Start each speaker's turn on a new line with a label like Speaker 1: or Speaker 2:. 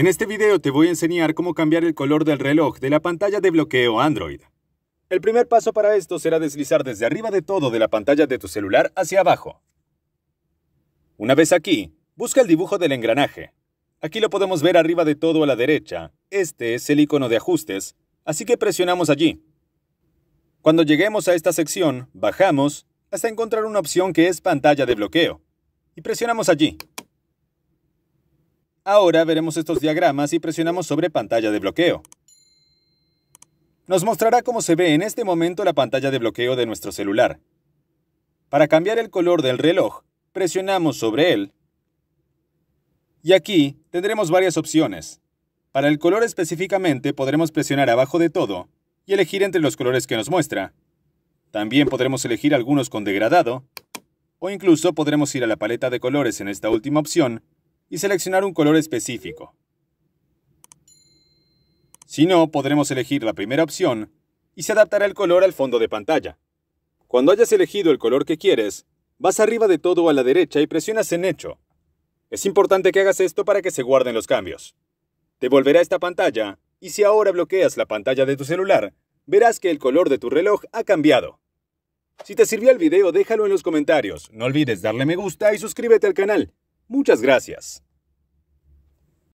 Speaker 1: En este video te voy a enseñar cómo cambiar el color del reloj de la pantalla de bloqueo Android. El primer paso para esto será deslizar desde arriba de todo de la pantalla de tu celular hacia abajo. Una vez aquí, busca el dibujo del engranaje. Aquí lo podemos ver arriba de todo a la derecha. Este es el icono de ajustes, así que presionamos allí. Cuando lleguemos a esta sección, bajamos hasta encontrar una opción que es pantalla de bloqueo. Y presionamos allí. Ahora veremos estos diagramas y presionamos sobre pantalla de bloqueo. Nos mostrará cómo se ve en este momento la pantalla de bloqueo de nuestro celular. Para cambiar el color del reloj, presionamos sobre él. Y aquí tendremos varias opciones. Para el color específicamente podremos presionar abajo de todo y elegir entre los colores que nos muestra. También podremos elegir algunos con degradado, o incluso podremos ir a la paleta de colores en esta última opción y seleccionar un color específico. Si no, podremos elegir la primera opción y se adaptará el color al fondo de pantalla. Cuando hayas elegido el color que quieres, vas arriba de todo a la derecha y presionas en Hecho. Es importante que hagas esto para que se guarden los cambios. Te volverá esta pantalla, y si ahora bloqueas la pantalla de tu celular, verás que el color de tu reloj ha cambiado. Si te sirvió el video, déjalo en los comentarios. No olvides darle me gusta y suscríbete al canal. Muchas gracias.